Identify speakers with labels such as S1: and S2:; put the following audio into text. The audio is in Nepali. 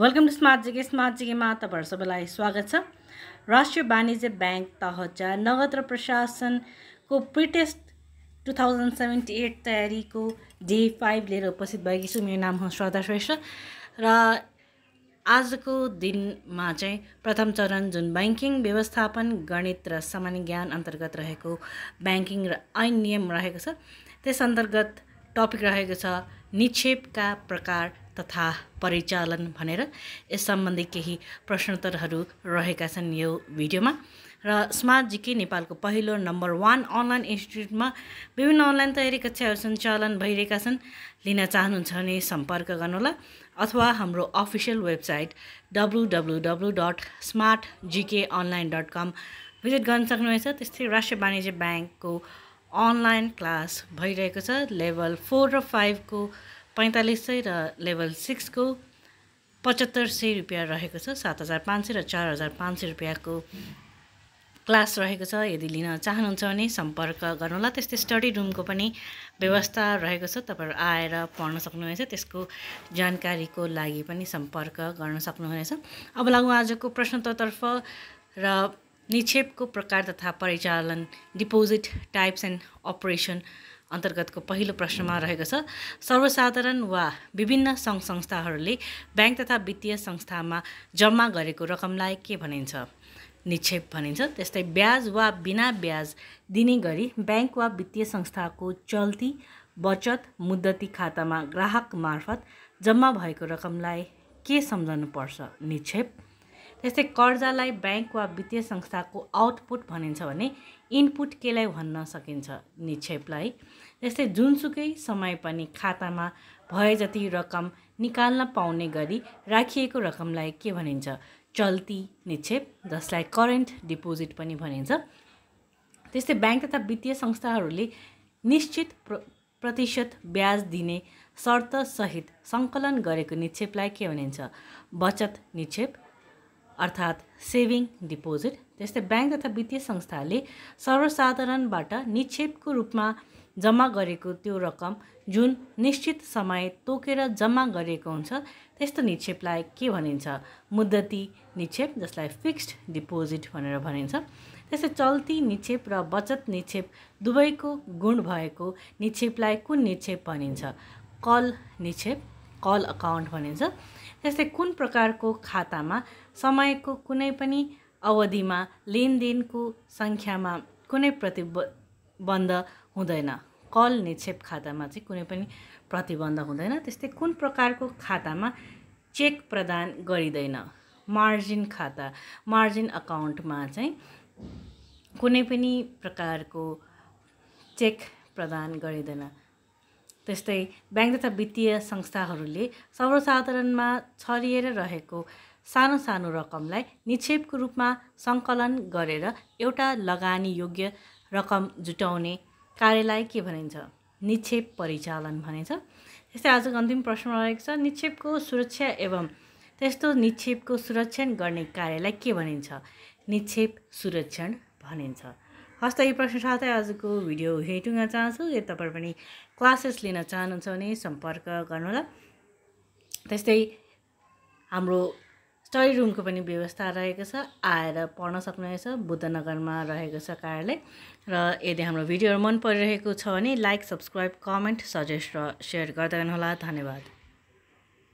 S1: welcome to smart GK smart जिकेमा तपाईँहरू सबैलाई स्वागत छ राष्ट्रिय वाणिज्य ब्याङ्क तहचा नगद र प्रशासनको pretest two thousand seventy eight तयारीको डे फाइभ लिएर उपस्थित भएकी छु मेरो नाम हो श्रद्धा श्रेष्ठ र आजको दिनमा चाहिँ प्रथम चरण जुन ब्याङ्किङ व्यवस्थापन गणित र सामान्य ज्ञान अन्तर्गत रहेको ब्याङ्किङ र ऐन नियम रहेको छ त्यस अन्तर्गत टपिक रहेको छ निक्षेपका प्रकार तथा परिचालन भनेर यस सम्बन्धी केही प्रश्नोत्तरहरू रहेका छन् यो भिडियोमा र स्मार्ट जिके नेपालको पहिलो नम्बर वान अनलाइन इन्स्टिट्युटमा विभिन्न अनलाइन तयारी कक्षाहरू सञ्चालन भइरहेका छन् लिन चाहनुहुन्छ भने सम्पर्क गर्नुहोला अथवा हाम्रो official website W W W dot smart GK online dot com visit गर्न सक्नुहुनेछ त्यस्तै राष्ट्रिय वाणिज्य ब्याङ्कको अनलाइन क्लास भइरहेको छ लेभल फोर र फाइभको पैँतालिस सय र लेभल सिक्सको पचहत्तर सय रुपियाँ रहेको छ सात हजार पाँच सय र चार हजार पाँच सय रुपियाँको क्लास रहेको छ यदि लिन चाहनुहुन्छ भने सम्पर्क गर्नुहोला त्यस्तै स्टडी रुमको पनि व्यवस्था रहेको छ तपाईँहरू आएर पढ्न सक्नुहुनेछ त्यसको जानकारीको लागि पनि सम्पर्क गर्न सक्नुहुनेछ अब लागौँ आजको प्रश्नतर्फ र निक्षेपको प्रकार तथा परिचालन डिपोजिट टाइप्स एन्ड अपरेसन अन्तर्गतको पहिलो प्रश्नमा रहेको छ सर्वसाधारण वा विभिन्न सङ्घ संस्थाहरूले ब्याङ्क तथा वित्तीय संस्थामा जम्मा गरेको रकमलाई के भनिन्छ निक्षेप भनिन्छ त्यस्तै ब्याज वा बिना ब्याज दिने गरी ब्याङ्क वा वित्तीय संस्थाको चल्ती बचत मुद्दती खातामा ग्राहक मार्फत जम्मा भएको रकमलाई के सम्झनुपर्छ निक्षेप त्यस्तै कर्जालाई ब्याङ्क वा वित्तीय संस्थाको आउटपुट भनिन्छ भने इनपुट केलाई भन्न सकिन्छ निक्षेपलाई त्यस्तै जुनसुकै समय पनि खातामा भए जति रकम निकाल्न पाउने गरी राखिएको रकमलाई के भनिन्छ चल्ती निक्षेप जसलाई करेन्ट डिपोजिट पनि भनिन्छ त्यस्तै ब्याङ्क तथा वित्तीय संस्थाहरूले निश्चित प्र प्रतिशत ब्याज दिने शर्तसहित सङ्कलन गरेको निक्षेपलाई के भनिन्छ बचत निक्षेप अर्थात् सेभिङ डिपोजिट त्यस्तै ब्याङ्क तथा वित्तीय संस्थाले सर्वसाधारणबाट निक्षेपको रूपमा जम्मा गरेको त्यो रकम जुन निश्चित समय तोकेर जम्मा गरेको हुन्छ त्यस्तो निक्षेपलाई के भनिन्छ मुद्दती निक्षेप जसलाई फिक्स्ड डिपोजिट भनेर भनिन्छ त्यस्तै चल्ती निक्षेप र बचत निक्षेप दुवैको गुण भएको निक्षेपलाई कुन निक्षेप भनिन्छ कल निक्षेप कल अकाउन्ट भनिन्छ त्यस्तै कुन प्रकारको खातामा समयको कुनै पनि अवधिमा लेनदेनको सङ्ख्यामा कुनै प्रतिबन्ध हुँदैन कल निक्षेप खातामा चाहिँ कुनै पनि प्रतिबन्ध हुँदैन त्यस्तै कुन प्रकारको खातामा चेक प्रदान गरिँदैन मार्जिन खाता मार्जिन अकाउन्टमा चाहिँ कुनै पनि प्रकारको चेक प्रदान गरिँदैन त्यस्तै ब्याङ्क तथा वित्तीय संस्थाहरूले सर्वसाधारणमा छरिएर रहेको सानो सानो रकमलाई निक्षेपको रूपमा सङ्कलन गरेर एउटा लगानी योग्य रकम जुटाउने कार्यलाई के भनिन्छ निक्षेप परिचालन भनिन्छ त्यस्तै आजको अन्तिम प्रश्न रहेको छ निक्षेपको सुरक्षा एवं त्यस्तो निक्षेपको सुरक्षण गर्ने कार्यलाई के भनिन्छ निक्षेप सुरक्षण भनिन्छ हस्त यी प्रश्न साथै आजको भिडियो हेर्नु चाहन्छु यदि तपाईँ पनि क्लासेस लिन चाहनुहुन्छ भने सम्पर्क गर्नुहोला त्यस्तै हाम्रो स्टडी रुमको पनि व्यवस्था रहेको छ आएर पढ्न सक्नुहुनेछ बुद्धनगरमा रहेको छ कार्यालय र यदि हाम्रो भिडियोहरू मन परिरहेको छ भने लाइक सब्सक्राइब कमेन्ट सजेस्ट र सेयर गर्दै गर्नुहोला धन्यवाद